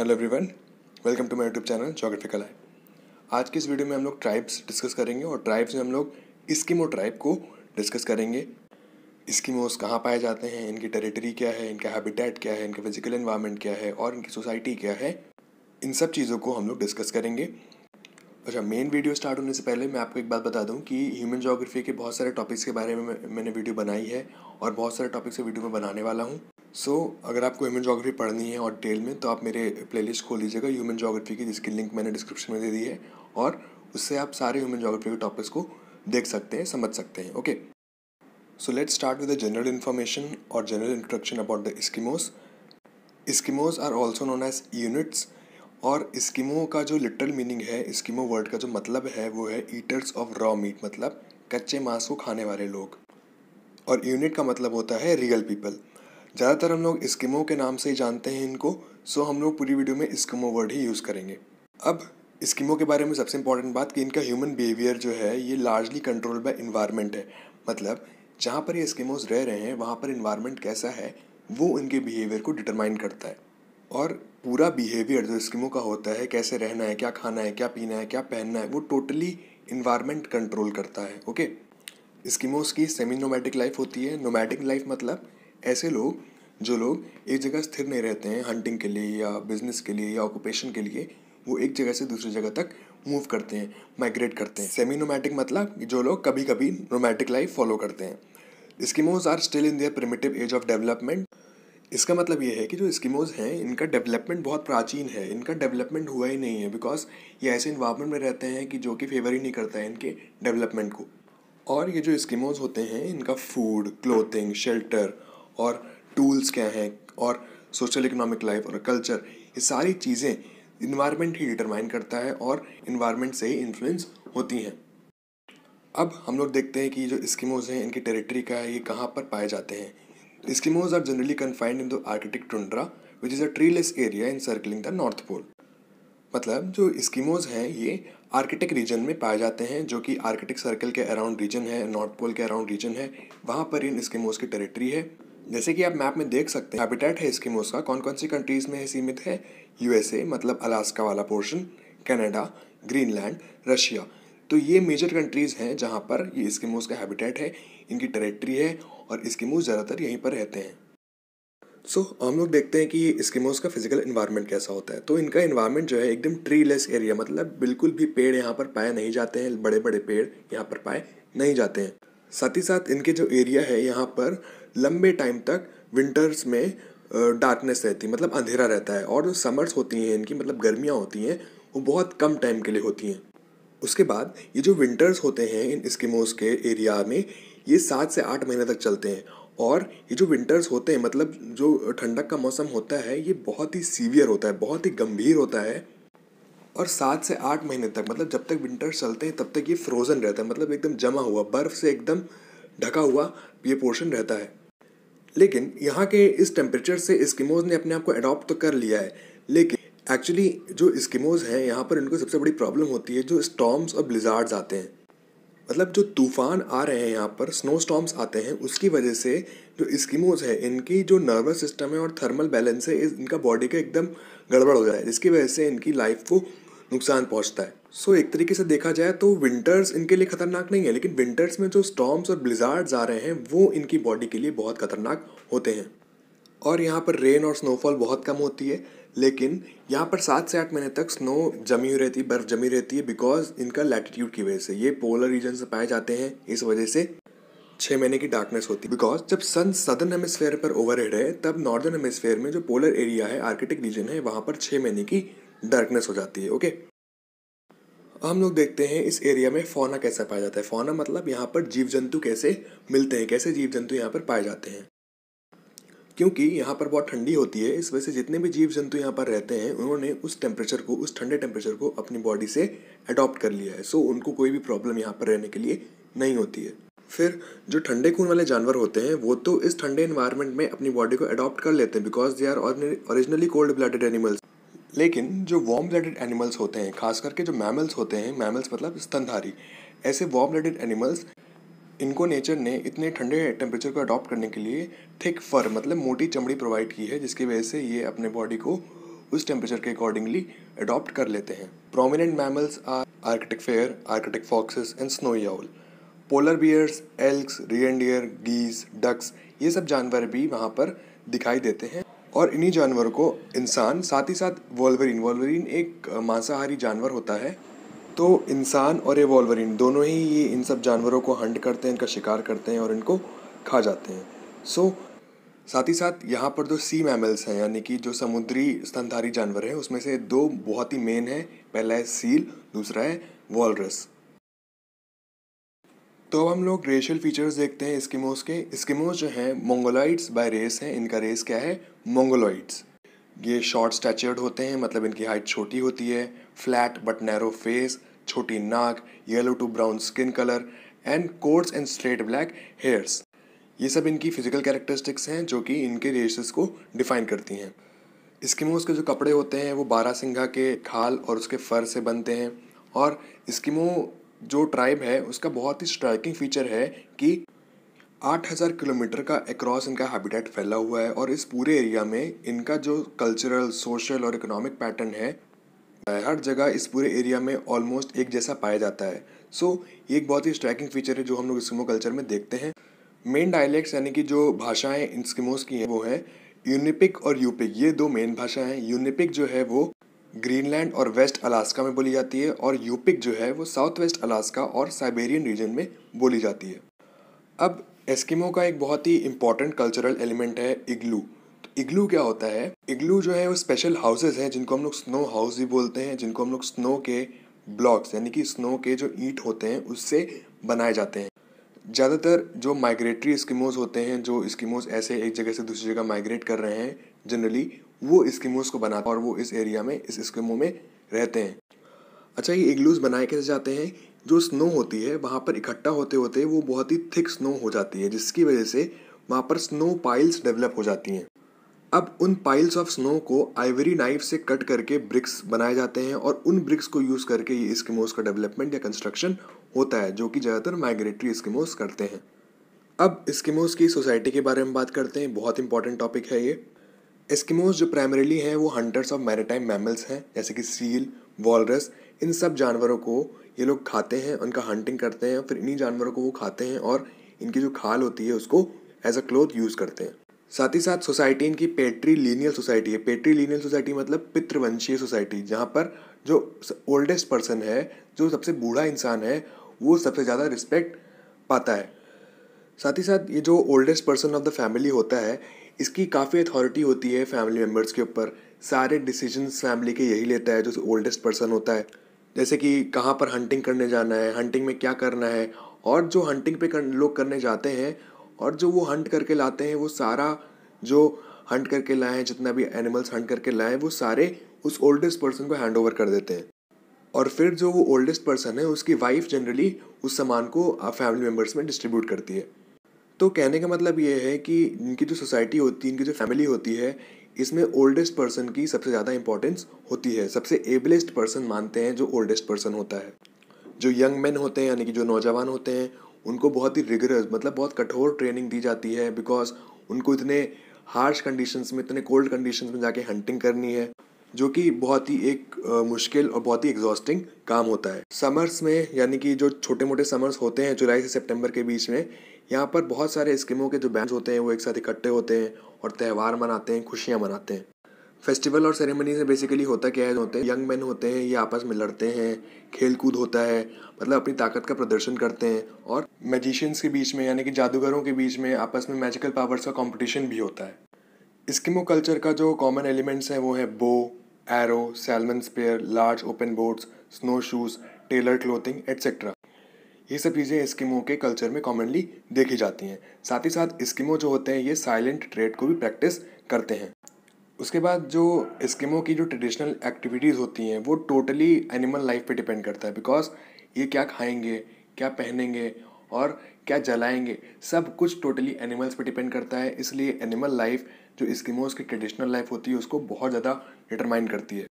hello everyone welcome to my YouTube channel geography आई आज की इस वीडियो में हम लोग ट्राइब्स डिस्कस करेंगे और ट्राइब्स में हम लोग इस्किमो ट्राइब को डिस्कस करेंगे स्कीमोस कहाँ पाए जाते हैं इनकी टेरिटरी क्या है इनका हैबिटेट क्या है इनका फिजिकल इन्वायरमेंट क्या है और इनकी सोसाइटी क्या है इन सब चीज़ों को हम लोग डिस्कस करेंगे अच्छा मेन वीडियो स्टार्ट होने से पहले मैं आपको एक बात बता दूं कि ह्यूमन जोग्राफी के बहुत सारे टॉपिक्स के बारे में मैंने वीडियो बनाई है और बहुत सारे टॉपिक्स से वीडियो में बनाने वाला हूँ सो so, अगर आपको ह्यूमन जोग्राफी पढ़नी है और डिटेल में तो आप मेरे प्लेलिस्ट खोल लीजिएगा ह्यूमन जोग्राफी की जिसकी लिंक मैंने डिस्क्रिप्शन में दे दी है और उससे आप सारे ह्यूमन जोग्राफी के टॉपिक्स को देख सकते हैं समझ सकते हैं okay so let's start with the general information और general introduction about the Eskimos Eskimos are also known as Inuits और स्कीमो का जो लिटरल मीनिंग है स्कीमो वर्ड का जो मतलब है वो है ईटर्स ऑफ रॉ मीट मतलब कच्चे मांस को खाने वाले लोग और यूनिट का मतलब होता है रियल पीपल ज़्यादातर हम लोग स्किमो के नाम से ही जानते हैं इनको सो हम लोग पूरी वीडियो में स्किमो वर्ड ही यूज़ करेंगे अब स्कीमों के बारे में सबसे इंपॉर्टेंट बात कि इनका ह्यूमन बिहेवियर जो है ये लार्जली कंट्रोल बाय इन्वायरमेंट है मतलब जहाँ पर ये स्कीमोज रह रहे हैं वहाँ पर इन्वायरमेंट कैसा है वो उनके बिहेवियर को डिटरमाइन करता है और पूरा बिहेवियर जो स्कीमों का होता है कैसे रहना है क्या खाना है क्या पीना है क्या पहनना है वो टोटली इन्वायरमेंट कंट्रोल करता है ओके स्कीमोज की सेमी नोमैटिक लाइफ होती है नोमैटिक लाइफ मतलब ऐसे लोग जो लोग एक जगह स्थिर नहीं रहते हैं हंटिंग के लिए या बिजनेस के लिए या ऑक्यूपेशन के लिए वो एक जगह से दूसरी जगह तक मूव करते हैं माइग्रेट करते हैं सेमी नोमैटिक मतलब जो लोग कभी कभी नोमैटिक लाइफ फॉलो करते हैं Eskimos are still in their primitive age of development इसका मतलब ये है कि जो स्कीमोज हैं इनका डेवलपमेंट बहुत प्राचीन है इनका डेवलपमेंट हुआ ही नहीं है बिकॉज ये ऐसे इन्वायरमेंट में रहते हैं कि जो कि फेवर ही नहीं करता है इनके डेवलपमेंट को और ये जो स्कीमोज होते हैं इनका फूड क्लोथिंग शेल्टर और टूल्स क्या हैं और सोशल इकोनॉमिक लाइफ और कल्चर ये सारी चीज़ें इन्वायरमेंट ही डिटरमाइन करता है और इन्वायरमेंट से ही इन्फ्लुएंस होती हैं अब हम लोग देखते हैं कि जो स्कीमोज हैं इनकी टेरिटरी का है ये कहाँ पर पाए जाते हैं Eskimos are generally confined in the Arctic tundra which is a treeless area encircling the North Pole मतलब जो स्कीमोज हैं ये आर्किटिक रीजन में पाए जाते हैं जो कि आर्किटिक सर्कल के अराउंड रीजन है नॉर्थ पोल के अराउंड रीजन है वहाँ पर इन स्कीमोज की टेरिटरी है जैसे कि आप मैप में देख सकते हैं हैबिटेट है मोस का कौन कौन सी कंट्रीज में सीमित है यूएसए मतलब अलास्का वाला पोर्शन कनाडा ग्रीनलैंड रशिया तो ये मेजर कंट्रीज़ हैं जहाँ पर ये मोस का हैबिटेट है इनकी टेरिटरी है और मोस ज़्यादातर यहीं पर रहते हैं सो so, हम लोग देखते हैं कि ये स्किमोस का फिजिकल इन्वायरमेंट कैसा होता है तो इनका इन्वायरमेंट जो है एकदम ट्री लेस एरिया मतलब बिल्कुल भी पेड़ यहाँ पर पाए नहीं जाते हैं बड़े बड़े पेड़ यहाँ पर पाए नहीं जाते हैं साथ ही साथ इनके जो एरिया है यहाँ पर लंबे टाइम तक विंटर्स में डार्कनेस रहती है मतलब अंधेरा रहता है और जो समर्स होती हैं इनकी मतलब गर्मियाँ होती हैं वो बहुत कम टाइम के लिए होती हैं उसके बाद ये जो विंटर्स होते हैं इन स्कीमोज के एरिया में ये सात से आठ महीने तक चलते हैं और ये जो विंटर्स होते हैं मतलब जो ठंडक का मौसम होता है ये बहुत ही सीवियर होता है बहुत ही गंभीर होता है और सात से आठ महीने तक मतलब जब तक विंटर्स चलते हैं तब तक ये फ्रोज़न रहता है मतलब एकदम जमा हुआ बर्फ़ से एकदम ढका हुआ ये पोर्शन रहता है लेकिन यहाँ के इस टेम्परेचर से स्किमोज ने अपने आप को अडॉप्ट तो कर लिया है लेकिन एक्चुअली जो स्किमोज हैं यहाँ पर इनको सबसे बड़ी प्रॉब्लम होती है जो स्टॉम्स और ब्लिजार्ड्स आते हैं मतलब जो तूफान आ रहे हैं यहाँ पर स्नो स्टॉम्स आते हैं उसकी वजह से जो स्कीमोज है इनकी जो नर्वस सिस्टम है और थर्मल बैलेंस है इनका बॉडी का एकदम गड़बड़ हो जाए जिसकी वजह से इनकी लाइफ को नुकसान पहुंचता है सो so, एक तरीके से देखा जाए तो विंटर्स इनके लिए खतरनाक नहीं है लेकिन विंटर्स में जो स्टॉम्स और ब्लिजार्ड्स आ रहे हैं वो इनकी बॉडी के लिए बहुत खतरनाक होते हैं और यहाँ पर रेन और स्नोफॉल बहुत कम होती है लेकिन यहाँ पर सात से आठ महीने तक स्नो जमी हुई रहती है बर्फ़ जमी रहती है बिकॉज इनका लैटिट्यूड की वजह से ये पोलर रीजन से पाए जाते हैं इस वजह से छः महीने की डार्कनेस होती है बिकॉज जब सन सदर्न हेमिसफेयर पर ओवरहेड है तब नॉर्दर्न हेमिसफेयर में जो पोलर एरिया है आर्किटिक रीजन है वहाँ पर छः महीने की डार्कनेस हो जाती है ओके हम लोग देखते हैं इस एरिया में फोना कैसा पाया जाता है फोना मतलब यहाँ पर जीव जंतु कैसे मिलते हैं कैसे जीव जंतु यहाँ पर पाए जाते हैं क्योंकि यहाँ पर बहुत ठंडी होती है इस वजह से जितने भी जीव जंतु यहाँ पर रहते हैं उन्होंने उस टेम्परेचर को उस ठंडे टेम्परेचर को अपनी बॉडी से अडॉप्ट कर लिया है सो उनको कोई भी प्रॉब्लम यहाँ पर रहने के लिए नहीं होती है फिर जो ठंडे खून वाले जानवर होते हैं वो तो इस ठंडे इन्वायरमेंट में अपनी बॉडी को अडॉप्ट कर लेते हैं because they are originally cold blooded animals लेकिन जो वॉम ब्लडेड एनिमल्स होते हैं खास करके जो मैमल्स होते हैं मैमल्स मतलब स्तनधारी ऐसे वार्म ब्लडेड एनिमल्स इनको नेचर ने इतने ठंडे टेम्परेचर को अडॉप्ट करने के लिए थिक फर मतलब मोटी चमड़ी प्रोवाइड की है जिसकी वजह से ये अपने बॉडी को उस टेम्परेचर के अकॉर्डिंगली अडॉप्ट कर लेते हैं prominent mammals are Arctic hare Arctic foxes and snowy owl polar bears elks रियन गीज डक्स ये सब जानवर भी वहाँ पर दिखाई देते हैं और इन्हीं जानवरों को इंसान साथ ही साथ वॉल्वरिन वॉल्वरिन एक मांसाहारी जानवर होता है तो इंसान और ये वॉल्वरिन दोनों ही ये इन सब जानवरों को हंट करते हैं इनका शिकार करते हैं और इनको खा जाते हैं सो साथ ही साथ यहाँ पर जो सी मैमल्स हैं यानी कि जो समुद्री स्तनधारी जानवर हैं उसमें से दो बहुत ही मेन हैं पहला है सील दूसरा है वॉलरस तो हम लोग रेशियल फीचर्स देखते हैं स्किमोज के स्किमोज जो हैं मंगोलाइड्स बाय रेस हैं इनका रेस क्या है मंगोलाइड्स ये शॉर्ट स्टैचर्ड होते हैं मतलब इनकी हाइट छोटी होती है फ्लैट बट नैरो फेस छोटी नाक yellow to brown skin colour and coarse and straight black hairs ये सब इनकी फिजिकल कैरेक्टरिस्टिक्स हैं जो कि इनके रेसेस को डिफाइन करती हैं स्किमोज के जो कपड़े होते हैं वो बारह सिंघा के खाल और उसके फर से बनते हैं और स्किमो जो ट्राइब है उसका बहुत ही स्ट्राइकिंग फीचर है कि 8000 किलोमीटर का अक्रॉस इनका हैबिटेट फैला हुआ है और इस पूरे एरिया में इनका जो कल्चरल सोशल और इकोनॉमिक पैटर्न है हर जगह इस पूरे एरिया में ऑलमोस्ट एक जैसा पाया जाता है सो so, ये एक बहुत ही स्ट्राइकिंग फीचर है जो हम लोग स्किमो कल्चर में देखते हैं मेन डायलैक्ट्स यानी कि जो भाषाएं स्किमोस की हैं वो हैं यूनिपिक और यूपिक ये दो मेन भाषाएं हैं यूनिपिक जो है वो ग्रीनलैंड और वेस्ट अलास्का में बोली जाती है और यूपिक जो है वो साउथ वेस्ट अलास्का और साइबेरियन रीजन में बोली जाती है अब एस्किमो का एक बहुत ही इंपॉर्टेंट कल्चरल एलिमेंट है इग्लू तो इग्लू क्या होता है इग्लू जो है वो स्पेशल हाउसेज हैं जिनको हम लोग स्नो हाउस भी बोलते हैं जिनको हम लोग स्नो के ब्लॉक्स यानी कि स्नो के जो ईंट होते हैं उससे बनाए जाते हैं ज़्यादातर जो माइग्रेटरी स्कीमोज होते हैं जो स्कीमोज ऐसे एक जगह से दूसरी जगह माइग्रेट कर रहे हैं जनरली वो स्कीमोस को बनाते हैं और वो इस एरिया में इस स्कीमो में रहते हैं अच्छा ये इग्लूज बनाए कैसे जाते हैं जो स्नो होती है वहाँ पर इकट्ठा होते होते वो बहुत ही थिक स्नो हो जाती है जिसकी वजह से वहाँ पर स्नो पाइल्स डेवलप हो जाती हैं अब उन पाइल्स ऑफ स्नो को आइवरी नाइफ से कट करके ब्रिक्स बनाए जाते हैं और उन ब्रिक्स को यूज़ करके ये स्कीमोज़ का डेवलपमेंट या कंस्ट्रक्शन होता है जो कि ज़्यादातर माइग्रेटरी स्कीमोस करते हैं अब स्कीमोज़ की सोसाइटी के बारे में बात करते हैं बहुत इंपॉर्टेंट टॉपिक है ये एस्किमोज जो प्राइमरीली हैं वो हंटर्स ऑफ मैरिटाइम मैमल्स हैं जैसे कि सील वॉलरस इन सब जानवरों को ये लोग खाते हैं उनका हंटिंग करते हैं फिर इन्हीं जानवरों को वो खाते हैं और इनकी जो खाल होती है उसको एज अ क्लोथ यूज़ करते हैं साथ ही साथ सोसाइटी इनकी पेट्री लीनियल सोसाइटी है पेट्री लीनियल सोसाइटी मतलब पितृवंशीय सोसाइटी जहाँ पर जो ओल्डेस्ट पर्सन है जो सबसे बूढ़ा इंसान है वो सबसे ज़्यादा रिस्पेक्ट पाता है साथ ही साथ ये जो oldest person of the family होता है इसकी काफ़ी अथॉरिटी होती है फैमिली मेम्बर्स के ऊपर सारे डिसीजन फैमिली के यही लेता है जो ओल्डेस्ट पर्सन होता है जैसे कि कहाँ पर हंटिंग करने जाना है हंटिंग में क्या करना है और जो हंटिंग पे कर, लोग करने जाते हैं और जो वो हंट करके लाते हैं वो सारा जो हंट करके लाए हैं जितना भी एनिमल्स हंट करके लाए हैं वो सारे उस ओल्डेस्ट पर्सन को हैंड ओवर कर देते हैं और फिर जो वो ओल्डेस्ट पर्सन है उसकी वाइफ जनरली उस सामान को फैमिली मेम्बर्स में डिस्ट्रीब्यूट करती है तो कहने का मतलब ये है कि इनकी जो सोसाइटी होती है इनकी जो फैमिली होती है इसमें ओल्डेस्ट पर्सन की सबसे ज़्यादा इंपॉर्टेंस होती है सबसे एबलेस्ट पर्सन मानते हैं जो ओल्डेस्ट पर्सन होता है जो यंग मैन होते हैं यानी कि जो नौजवान होते हैं उनको बहुत ही रिगरस मतलब बहुत कठोर ट्रेनिंग दी जाती है बिकॉज उनको इतने हार्श कंडीशंस में इतने कोल्ड कंडीशंस में जाके हंटिंग करनी है जो कि बहुत ही एक मुश्किल और बहुत ही एग्जॉस्टिंग काम होता है समर्स में यानी कि जो छोटे मोटे समर्स होते हैं जुलाई से सितंबर के बीच में यहाँ पर बहुत सारे स्कीमों के जो बैंड होते हैं वो एक साथ इकट्ठे होते हैं और त्यौहार मनाते हैं खुशियाँ मनाते हैं फेस्टिवल और सेरेमनी से बेसिकली होता क्या है होते हैं यंग मैन होते हैं ये आपस में लड़ते हैं खेल कूद होता है मतलब अपनी ताकत का प्रदर्शन करते हैं और मैजिशियंस के बीच में यानी कि जादूगरों के बीच में आपस में मैजिकल पावर्स का कंपटीशन भी होता है स्किमो कल्चर का जो कॉमन एलिमेंट्स हैं वो है bow arrow salmon spear large open boats snow shoes tailored clothing etcetera ये सब चीज़ें स्किमो के कल्चर में कॉमनली देखी जाती हैं साथ ही साथ स्कीमो जो होते हैं ये साइलेंट ट्रेड को भी प्रैक्टिस करते हैं उसके बाद जो स्किमो की जो ट्रेडिशनल एक्टिविटीज़ होती हैं वो टोटली एनिमल लाइफ पे डिपेंड करता है बिकॉज ये क्या खाएंगे क्या पहनेंगे और क्या जलाएंगे सब कुछ टोटली एनिमल्स पे डिपेंड करता है इसलिए एनिमल लाइफ जो स्किमोज की ट्रेडिशनल लाइफ होती है उसको बहुत ज़्यादा डिटरमाइन करती है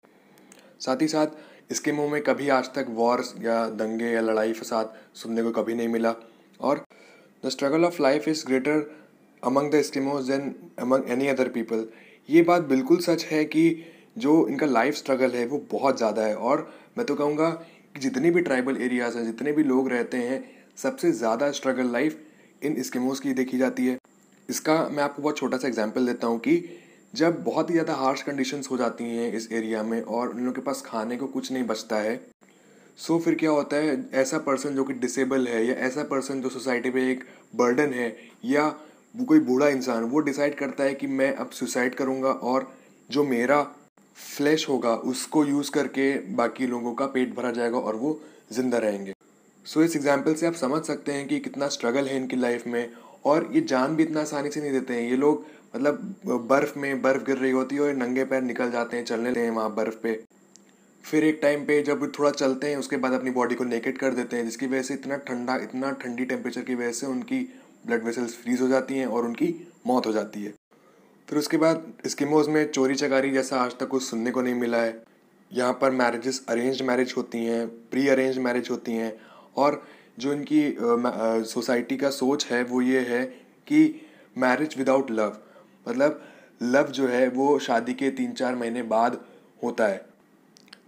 साथ ही साथ इसके मुंह में कभी आज तक वॉर्स या दंगे या लड़ाई फसाद सुनने को कभी नहीं मिला और the struggle of life is greater among the Eskimos than among any other people ये बात बिल्कुल सच है कि जो इनका लाइफ स्ट्रगल है वो बहुत ज़्यादा है और मैं तो कहूँगा कि जितने भी ट्राइबल एरियाज़ हैं जितने भी लोग रहते हैं सबसे ज़्यादा स्ट्रगल लाइफ इन स्किमोज की देखी जाती है इसका मैं आपको बहुत छोटा सा एग्जाम्पल देता हूँ कि जब बहुत ही ज़्यादा हार्श कंडीशंस हो जाती हैं इस एरिया में और उन लोगों के पास खाने को कुछ नहीं बचता है सो so, फिर क्या होता है ऐसा पर्सन जो कि डिसेबल है या ऐसा पर्सन जो सोसाइटी पे एक बर्डन है या वो कोई बूढ़ा इंसान वो डिसाइड करता है कि मैं अब सुसाइड करूँगा और जो मेरा फ्लैश होगा उसको यूज़ करके बाकी लोगों का पेट भरा जाएगा और वो ज़िंदा रहेंगे सो so, इस एग्ज़ाम्पल से आप समझ सकते हैं कि कितना स्ट्रगल है इनकी लाइफ में और ये जान भी इतना आसानी से नहीं देते हैं ये लोग मतलब बर्फ़ में बर्फ़ गिर रही होती है और नंगे पैर निकल जाते हैं चलने हैं वहाँ बर्फ़ पे फिर एक टाइम पे जब थोड़ा चलते हैं उसके बाद अपनी बॉडी को नेकेट कर देते हैं जिसकी वजह से इतना ठंडा इतना ठंडी टेम्परेचर की वजह से उनकी ब्लड वेसल्स फ्रीज हो जाती हैं और उनकी मौत हो जाती है फिर उसके बाद स्कीमोज में चोरी चकारी जैसा आज तक कुछ सुनने को नहीं मिला है यहाँ पर मैरिजेस अरेंज मैरिज होती हैं प्री अरेंज मैरिज होती हैं और जो इनकी सोसाइटी का सोच है वो ये है कि मैरिज विदाउट लव मतलब लव जो है वो शादी के तीन चार महीने बाद होता है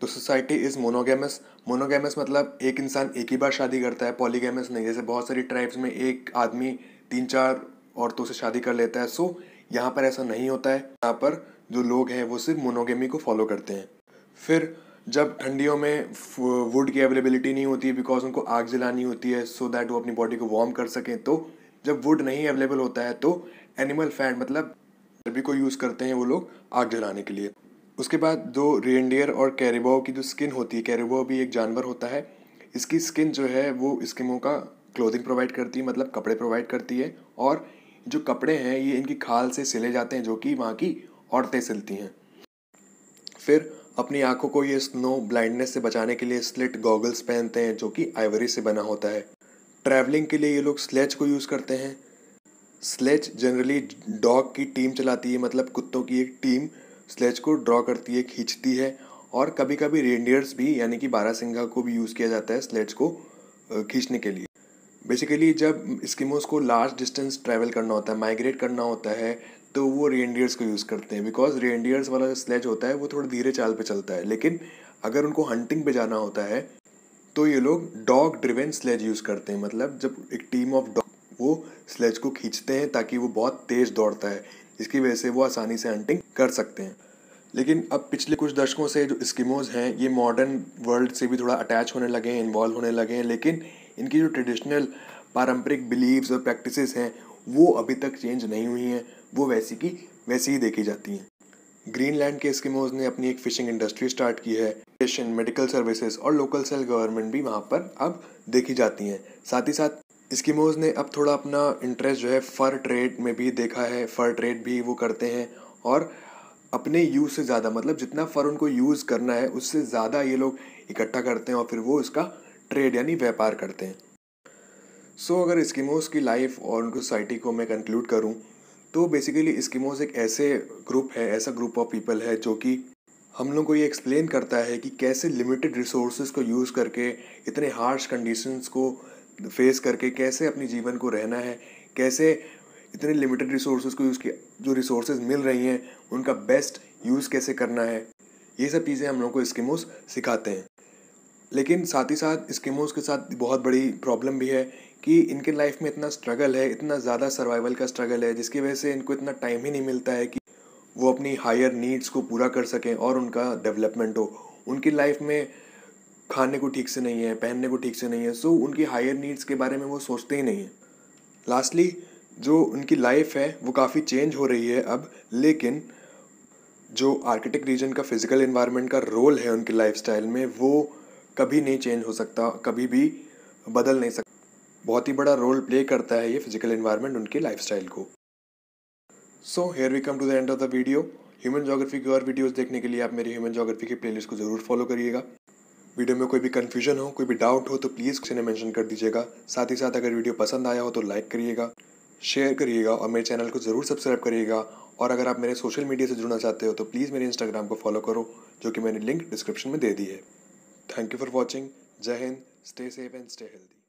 तो सोसाइटी इज़ मोनोगेमस मोनोगेमस मतलब एक इंसान एक ही बार शादी करता है पॉलीगेमस नहीं जैसे बहुत सारी ट्राइब्स में एक आदमी तीन चार औरतों से शादी कर लेता है सो so, यहाँ पर ऐसा नहीं होता है यहाँ पर जो लोग हैं वो सिर्फ मोनोगेमी को फॉलो करते हैं फिर जब ठंडियों में वुड की अवेलेबिलिटी नहीं होती है बिकॉज उनको आग जलानी होती है सो so दैट वो अपनी बॉडी को वार्म कर सकें तो जब वुड नहीं अवेलेबल होता है तो एनिमल फैट मतलब चर्बी को यूज़ करते हैं वो लोग आग जलाने के लिए उसके बाद दो रेनडियर और कैरिबाओ की जो स्किन होती है कैरेबो भी एक जानवर होता है इसकी स्किन जो है वो स्किमों का क्लोथिंग प्रोवाइड करती है मतलब कपड़े प्रोवाइड करती है और जो कपड़े हैं ये इनकी खाल से सिले जाते हैं जो कि वहाँ की औरतें सिलती हैं फिर अपनी आंखों को ये स्नो ब्लाइंडनेस से बचाने के लिए स्लिट गॉगल्स पहनते हैं जो कि आइवरी से बना होता है ट्रैवलिंग के लिए ये लोग स्लेच को यूज़ करते हैं स्लेच जनरली डॉग की टीम चलाती है मतलब कुत्तों की एक टीम स्लेच को ड्रॉ करती है खींचती है और कभी कभी रेंडियर्स भी यानी कि बारा सिंघा को भी यूज़ किया जाता है स्लेच को खींचने के लिए बेसिकली जब स्कीमोस को लार्ज डिस्टेंस ट्रैवल करना होता है माइग्रेट करना होता है तो वो रेंडियर्स को यूज़ करते हैं बिकॉज रेंडियर्स वाला जो स्लेज होता है वो थोड़ा धीरे चाल पे चलता है लेकिन अगर उनको हंटिंग पे जाना होता है तो ये लोग डॉग ड्रिवेन स्लेज यूज़ करते हैं मतलब जब एक टीम ऑफ डॉग वो स्लेज को खींचते हैं ताकि वो बहुत तेज़ दौड़ता है इसकी वजह से वो आसानी से हंटिंग कर सकते हैं लेकिन अब पिछले कुछ दशकों से जो स्कीमोज हैं ये मॉडर्न वर्ल्ड से भी थोड़ा अटैच होने लगे हैं इन्वॉल्व होने लगे हैं लेकिन इनकी जो ट्रेडिशनल पारंपरिक बिलीव्स और प्रैक्टिसेस हैं वो अभी तक चेंज नहीं हुई हैं वो वैसी की वैसी ही देखी जाती हैं ग्रीनलैंड के स्कीमोज़ ने अपनी एक फिशिंग इंडस्ट्री स्टार्ट की है स्टेशन मेडिकल सर्विसेज और लोकल सेल गवर्नमेंट भी वहाँ पर अब देखी जाती हैं साथ ही साथ स्कीमोज ने अब थोड़ा अपना इंटरेस्ट जो है फर ट्रेड में भी देखा है फर ट्रेड भी वो करते हैं और अपने यूज़ से ज़्यादा मतलब जितना फर उनको यूज़ करना है उससे ज़्यादा ये लोग इकट्ठा करते हैं और फिर वो उसका ट्रेड यानी व्यापार करते हैं सो so, अगर स्कीमोज की लाइफ और उनकी सोसाइटी को मैं कंक्लूड करूँ तो बेसिकली स्कीमोज एक ऐसे ग्रुप है ऐसा ग्रुप ऑफ पीपल है जो कि हम लोग को ये एक्सप्लेन करता है कि कैसे लिमिटेड रिसोर्स को यूज़ करके इतने हार्श कंडीशंस को फेस करके कैसे अपने जीवन को रहना है कैसे इतने लिमिटेड रिसोर्स को यूज़ किया जो रिसोर्स मिल रही हैं उनका बेस्ट यूज़ कैसे करना है ये सब चीज़ें हम लोग को स्कीमोज सिखाते हैं लेकिन साथ ही साथ स्कीमोज के साथ बहुत बड़ी प्रॉब्लम भी है कि इनके लाइफ में इतना स्ट्रगल है इतना ज़्यादा सर्वाइवल का स्ट्रगल है जिसकी वजह से इनको इतना टाइम ही नहीं मिलता है कि वो अपनी हायर नीड्स को पूरा कर सकें और उनका डेवलपमेंट हो उनकी लाइफ में खाने को ठीक से नहीं है पहनने को ठीक से नहीं है सो so, उनकी हायर नीड्स के बारे में वो सोचते ही नहीं हैं लास्टली जो उनकी लाइफ है वो काफ़ी चेंज हो रही है अब लेकिन जो आर्किटेक्ट रीजन का फिजिकल इन्वायरमेंट का रोल है उनकी लाइफ में वो कभी नहीं चेंज हो सकता कभी भी बदल नहीं सकता बहुत ही बड़ा रोल प्ले करता है ये फिजिकल इन्वायरमेंट उनकी लाइफ को so here we come to the end of the video human geography की और वीडियोज़ देखने के लिए आप मेरी ह्यूमन जोग्राफी की प्लेलिस्ट को ज़रूर फॉलो करिएगा वीडियो में कोई भी कन्फ्यूजन हो कोई भी डाउट हो तो प्लीज़ किसी ने मैंशन कर दीजिएगा साथ ही साथ अगर वीडियो पसंद आया हो तो लाइक करिएगा शेयर करिएगा और मेरे चैनल को ज़रूर सब्सक्राइब करिएगा और अगर आप मेरे सोशल मीडिया से जुड़ना चाहते हो तो प्लीज़ मेरे इंस्टाग्राम को फॉलो करो जो कि मैंने लिंक डिस्क्रिप्शन में दे दी है थैंक यू फॉर वॉचिंग जय हिंद stay safe and stay healthy